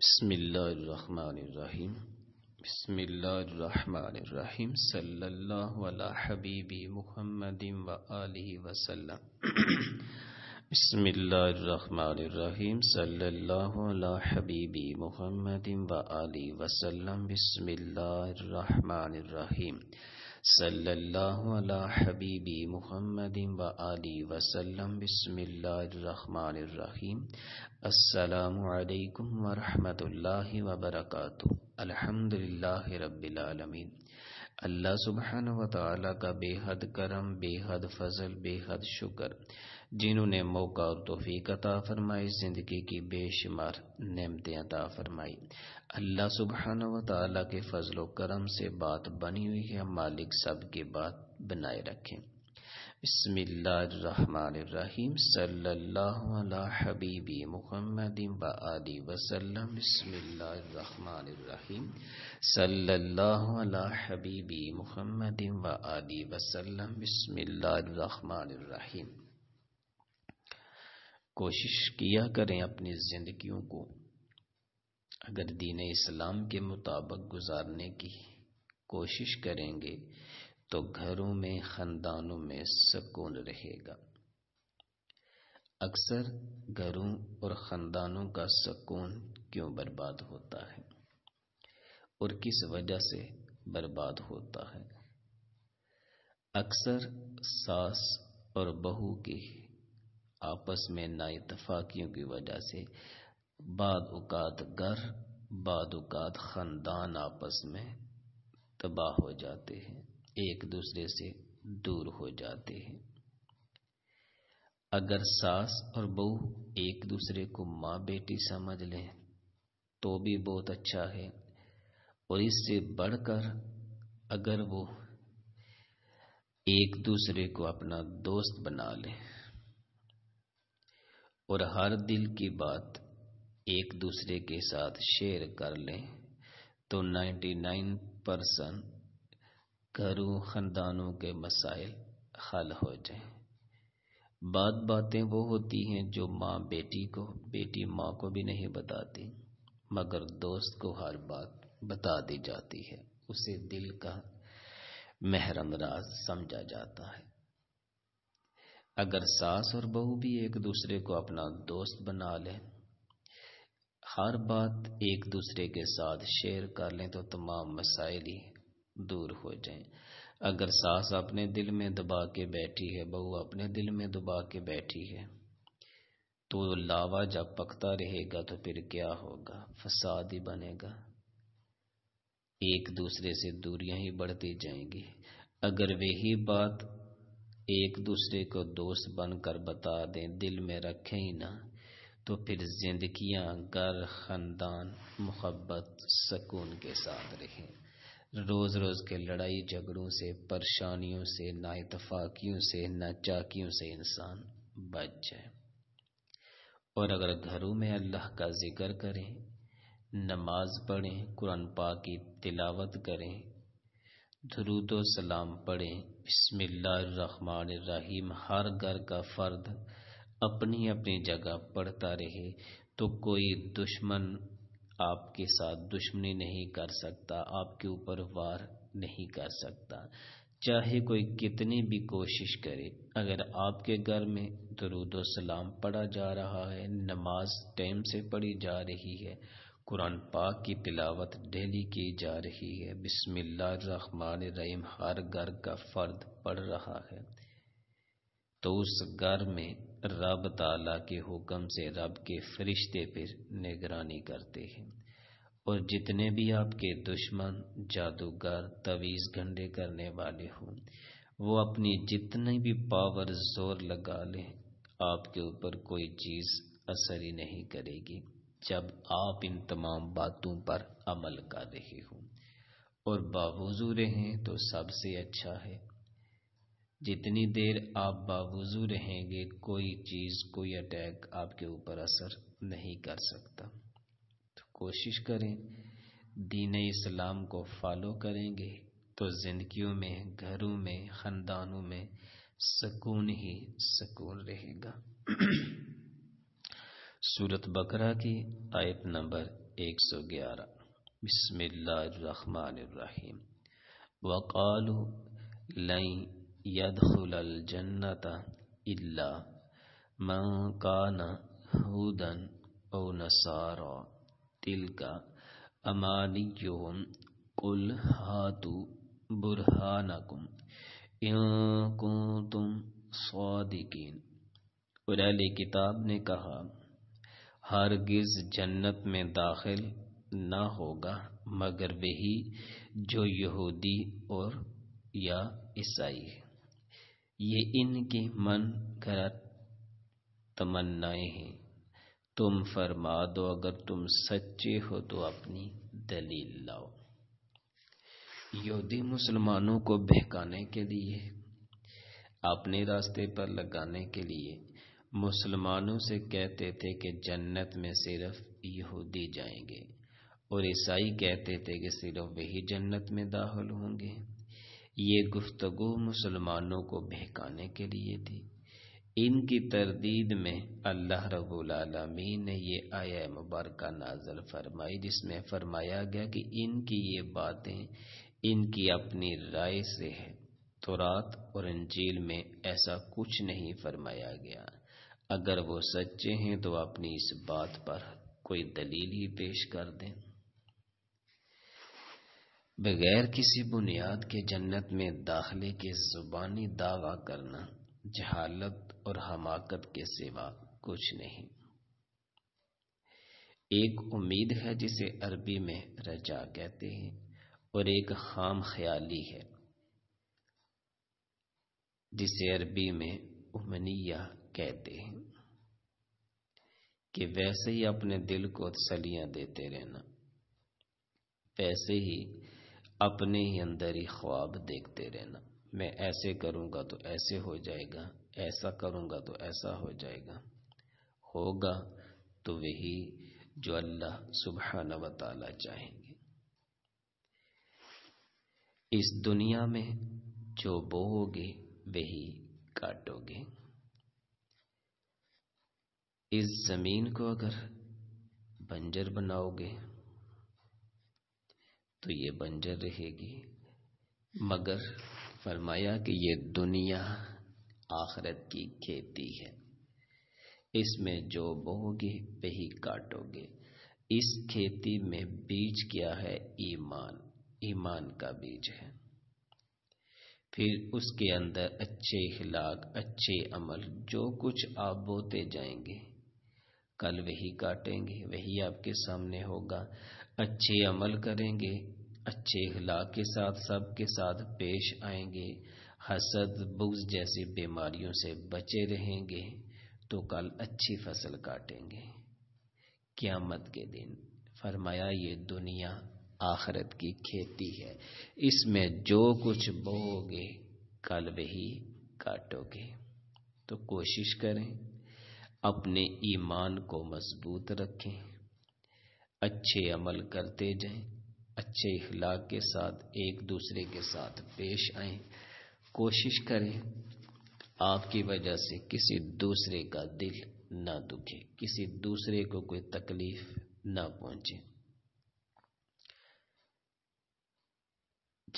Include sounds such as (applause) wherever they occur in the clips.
बसमीम बसमीम सल्ला हबीबी मुहमदिम वसल्लम बसमीम सल्ला हबीबी मुहमदिम वसल्लम बसमीम सल्लल्लाहु अला हबीबी मुहम्मदिन व आली वसल्लम बिस्मिल्लाहिर्रहमानिर्रहीम अस्सलाम वालेकुम व रहमतुल्लाहि व बरकातुहू अल्हम्दुलिल्लाहि रब्बिल आलमीन अल्लाह सुबहान व तआला का बेहद करम बेहद फजल बेहद शुक्र जिन्होंने मौका और तोफीक अता फरमाई ज़िंदगी की बेशुमार नेमतें अता फरमाई अल्लाह सुबहान व ताली के फजल करम से बात बनी हुई है मालिक सब की बात बनाए रखें बसमीम सल्ला हबीबी मुहमद आदि वसलम बसमीम सल्ला हबीबी मुहमद आदि वसलम बसमीम कोशिश किया करें अपनी जिंदगियों को अगर दीन इस्लाम के मुताबिक गुजारने की कोशिश करेंगे तो घरों में ख़ानदानों में सुकून रहेगा अक्सर घरों और ख़ानदानों का सुकून क्यों बर्बाद होता है और किस वजह से बर्बाद होता है अक्सर सास और बहू की आपस में इतफाकियों की वजह से बाद उकात घर बाद उकात ख़ानदान आपस में तबाह हो जाते हैं एक दूसरे से दूर हो जाते हैं अगर सास और बहू एक दूसरे को माँ बेटी समझ लें तो भी बहुत अच्छा है और इससे बढ़कर अगर वो एक दूसरे को अपना दोस्त बना लें और हर दिल की बात एक दूसरे के साथ शेयर कर लें तो 99 परसेंट घरों ख़ानदानों के मसाइल हल हो जाएं बात बातें वो होती हैं जो माँ बेटी को बेटी माँ को भी नहीं बताती मगर दोस्त को हर बात बता दी जाती है उसे दिल का महरम राज समझा जाता है अगर सास और बहू भी एक दूसरे को अपना दोस्त बना लें हर बात एक दूसरे के साथ शेयर कर लें तो तमाम मसाइल ही दूर हो जाएं अगर सास अपने दिल में दबा के बैठी है बहू अपने दिल में दबा के बैठी है तो लावा जब पकता रहेगा तो फिर क्या होगा फसाद ही बनेगा एक दूसरे से दूरियां ही बढ़ती जाएंगी अगर वही बात एक दूसरे को दोस्त बनकर बता दें दिल में रखें ही ना तो फिर जिंदगियां घर ख़ानदान मोहब्बत सकून के साथ रहें रोज़ रोज़ के लड़ाई झगड़ों से परेशानियों से नाइतफाकियों से नाचाकियों से इंसान बच जाए और अगर घरों में अल्लाह का जिक्र करें नमाज पढ़ें कुरान पाक की तिलावत करें दरुद सलाम पढ़ें बिस्मिल्लाहमानिर्रहीम हर घर का फर्द अपनी अपनी जगह पढ़ता रहे तो कोई दुश्मन आपके साथ दुश्मनी नहीं कर सकता आपके ऊपर वार नहीं कर सकता चाहे कोई कितनी भी कोशिश करे अगर आपके घर में दरूद सलाम पढ़ा जा रहा है नमाज टाइम से पढ़ी जा रही है कुरान पाक की तिलावत डेली की जा रही है बिस्मिल्लाहमान हर घर का फर्द पढ़ रहा है तो उस घर में रब ताला के हुक्म से रब के फरिश्ते पर निगरानी करते हैं और जितने भी आपके दुश्मन जादूगर तवीज़ घंटे करने वाले हों वो अपनी जितनी भी पावर जोर लगा लें आपके ऊपर कोई चीज़ असर ही नहीं करेगी जब आप इन तमाम बातों पर अमल कर रहे हो और बावजू रहें तो सबसे अच्छा है जितनी देर आप बावजू रहेंगे कोई चीज़ कोई अटैक आपके ऊपर असर नहीं कर सकता तो कोशिश करें दीन इस्लाम को फॉलो करेंगे तो ज़िंदगियों में घरों में ख़ानदानों में सुकून ही सुकून रहेगा (clears throat) सूरत बकरा की आयत नंबर 111 बिस्मिल्लाहिर्रहमानिर्रहीम वक़ालु लन यदखुलल जन्नता इल्ला मन कान हुदन औ नसारा तिलका अमानियुहुम कुल हातु बुरहानकुम तुम कुंतुम सादिकीन किताब ने कहा हरगिज जन्नत में दाखिल न होगा मगर वही जो यहूदी और या ईसाई है ये इनकी मन कर तमन्नाएं हैं तुम फरमा दो अगर तुम सच्चे हो तो अपनी दलील लाओ यहूदी मुसलमानों को बहकाने के लिए अपने रास्ते पर लगाने के लिए मुसलमानों से कहते थे कि जन्नत में सिर्फ यहूदी जाएंगे और ईसाई कहते थे कि सिर्फ वही जन्नत में दाखिल होंगे ये गुफ्तगु मुसलमानों को बहकाने के लिए थी इनकी तरदीद में अल्लाह रबालमीन ने ये आया मुबारक नाजल फरमाई जिसमें फरमाया गया कि इनकी ये बातें इनकी अपनी राय से है तो रात और अंजील में ऐसा कुछ नहीं फरमाया गया अगर वो सच्चे हैं तो अपनी इस बात पर कोई दलील ही पेश कर दें बगैर किसी बुनियाद के जन्नत में दाखिले के जुबानी दावा करना जहालत और हमाकत के सिवा कुछ नहीं एक उम्मीद है जिसे अरबी में रजा कहते हैं और एक खाम ख्याली है जिसे अरबी में उमनिया कहते हैं कि वैसे ही अपने दिल को तसलियां देते रहना वैसे ही अपने ही अंदर ही ख्वाब देखते रहना मैं ऐसे करूंगा तो ऐसे हो जाएगा ऐसा करूंगा तो ऐसा हो जाएगा होगा तो वही जो अल्लाह सुबह नवताला ताला चाहेंगे इस दुनिया में जो बोओगे वही काटोगे इस जमीन को अगर बंजर बनाओगे तो ये बंजर रहेगी मगर फरमाया कि ये दुनिया आखरत की खेती है इसमें जो बोगे वही काटोगे इस खेती में बीज क्या है ईमान ईमान का बीज है फिर उसके अंदर अच्छे इखलाक अच्छे अमल जो कुछ आप बोते जाएंगे कल वही काटेंगे वही आपके सामने होगा अच्छे अमल करेंगे अच्छे हिला के साथ सब के साथ पेश आएंगे हसद बुग्ज जैसी बीमारियों से बचे रहेंगे तो कल अच्छी फसल काटेंगे क्यामत के दिन फरमाया ये दुनिया आखरत की खेती है इसमें जो कुछ बोगे कल वही काटोगे तो कोशिश करें अपने ईमान को मजबूत रखें अच्छे अमल करते जाएं अच्छे इखलाक के साथ एक दूसरे के साथ पेश आए कोशिश करें आपकी वजह से किसी दूसरे का दिल ना दुखे किसी दूसरे को कोई तकलीफ ना पहुंचे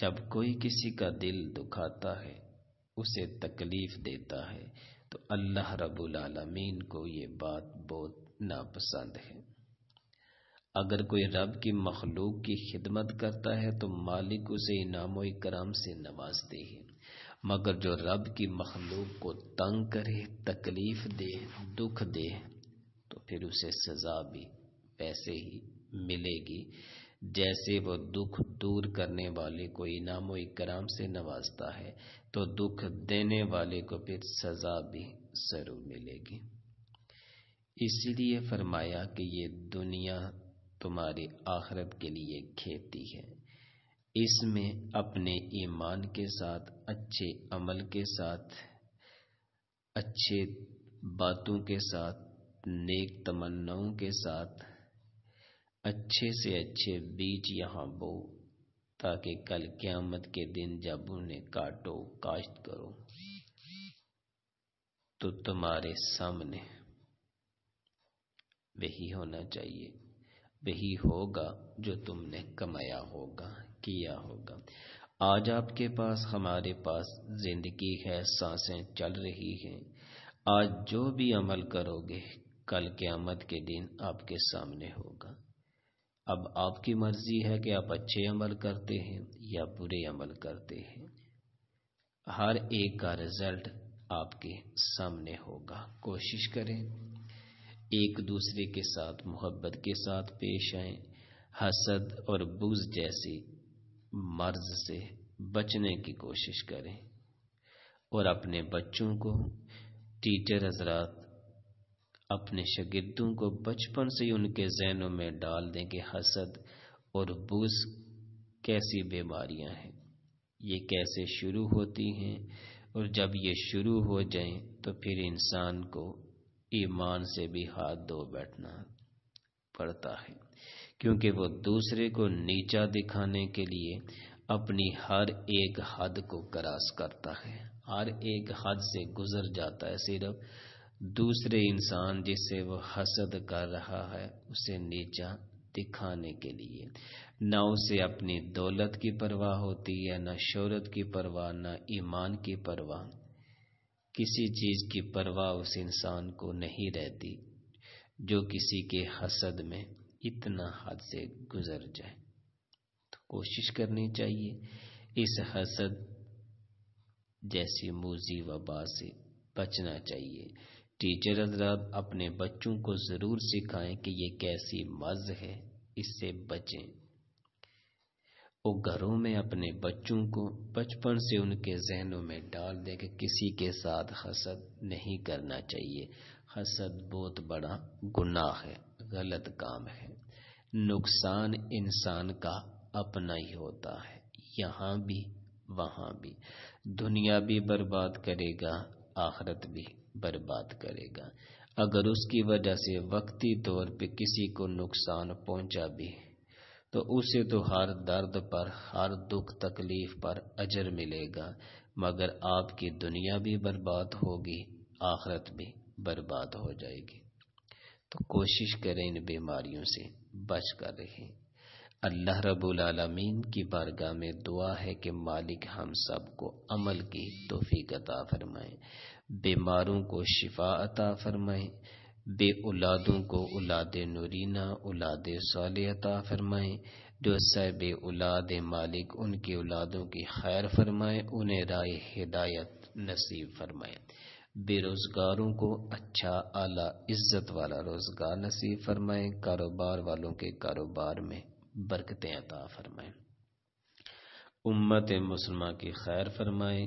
जब कोई किसी का दिल दुखाता है उसे तकलीफ देता है तो अल्लाह रबुल आलमीन को ये बात बहुत नापसंद है अगर कोई रब की मखलूक की खिदमत करता है तो मालिक उसे इनाम कराम से नवाजते हैं मगर जो रब की मखलूक को तंग करे तकलीफ दे दुख दे तो फिर उसे सजा भी वैसे ही मिलेगी जैसे वो दुख दूर करने वाले को इनाम कराम से नवाजता है तो दुख देने वाले को फिर सजा भी जरूर मिलेगी इसलिए फरमाया कि ये दुनिया तुम्हारी आखरत के लिए खेती है इसमें अपने ईमान के साथ अच्छे अमल के साथ अच्छे बातों के साथ नेक तमन्नाओं के साथ अच्छे से अच्छे बीज यहाँ बो ताकि कल क्यामत के दिन जब उन्हें काटो काश्त करो तो तुम्हारे सामने वही होना चाहिए वही होगा जो तुमने कमाया होगा किया होगा आज आपके पास हमारे पास जिंदगी है सांसें चल रही हैं आज जो भी अमल करोगे कल क्यामत के दिन आपके सामने होगा अब आपकी मर्जी है कि आप अच्छे अमल करते हैं या बुरे अमल करते हैं हर एक का रिजल्ट आपके सामने होगा कोशिश करें एक दूसरे के साथ मोहब्बत के साथ पेश आए हसद और बुझ जैसी मर्ज से बचने की कोशिश करें और अपने बच्चों को टीचर हजरात अपने शगिर्दों को बचपन से ही उनके जहनों में डाल दें कि हसद और बुस कैसी बीमारियां हैं ये कैसे शुरू होती हैं और जब ये शुरू हो जाएं तो फिर इंसान को ईमान से भी हाथ धो बैठना पड़ता है क्योंकि वो दूसरे को नीचा दिखाने के लिए अपनी हर एक हद को क्रॉस करता है हर एक हद से गुजर जाता है सिर्फ दूसरे इंसान जिसे वो हसद कर रहा है उसे नीचा दिखाने के लिए न उसे अपनी दौलत की परवाह होती है न शोहरत की परवाह न ईमान की परवाह किसी चीज की परवाह उस इंसान को नहीं रहती जो किसी के हसद में इतना हद से गुजर जाए तो कोशिश करनी चाहिए इस हसद जैसी मूजी वबा से बचना चाहिए टीचर हजरात अपने बच्चों को ज़रूर सिखाएं कि ये कैसी मज़ है इससे बचें वो घरों में अपने बच्चों को बचपन से उनके जहनों में डाल दें कि किसी के साथ हसद नहीं करना चाहिए हसद बहुत बड़ा गुनाह है गलत काम है नुकसान इंसान का अपना ही होता है यहाँ भी वहाँ भी दुनिया भी बर्बाद करेगा आखरत भी बर्बाद करेगा अगर उसकी वजह से वक्ती तौर पे किसी को नुकसान पहुंचा भी तो उसे तो हर दर्द पर हर दुख तकलीफ पर अजर मिलेगा मगर आपकी दुनिया भी बर्बाद होगी आखरत भी बर्बाद हो जाएगी तो कोशिश करें इन बीमारियों से बच कर रहें अल्लाह रबुल आलमीन की बारगाह में दुआ है कि मालिक हम सबको अमल की तोफ़ी गता फरमाए बीमारों को शिफा अता फरमाए बे औलादों को औलाद नूरीना औलाद साल अता फरमाए जो साहब औलाद मालिक उनके औलादों की खैर फरमाए उन्हें राय हिदायत नसीब फरमाए बेरोजगारों को अच्छा आला इज्जत वाला रोजगार नसीब फरमाए कारोबार वालों के कारोबार में बरकतें अता फरमाए उम्मत मुसलमान की खैर फरमाए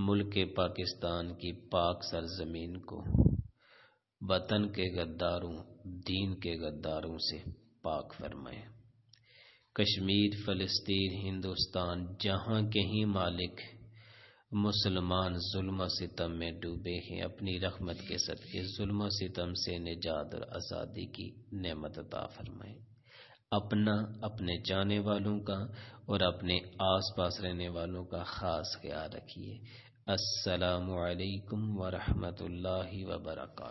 मुल्क पाकिस्तान की पाक सरजमीन को वतन के गद्दारों दीन के गद्दारों से पाक फरमाए कश्मीर फ़लस्तीन हिंदुस्तान जहाँ के ही मालिक मुसलमान जुल्म सितम में डूबे हैं अपनी रहमत के सदक़े जुल्म सितम से निजात और आज़ादी की नेमत अता फरमाएं अपना अपने जाने वालों का और अपने आसपास रहने वालों का ख़ास ख्याल रखिए असलकम वरहमल वर्का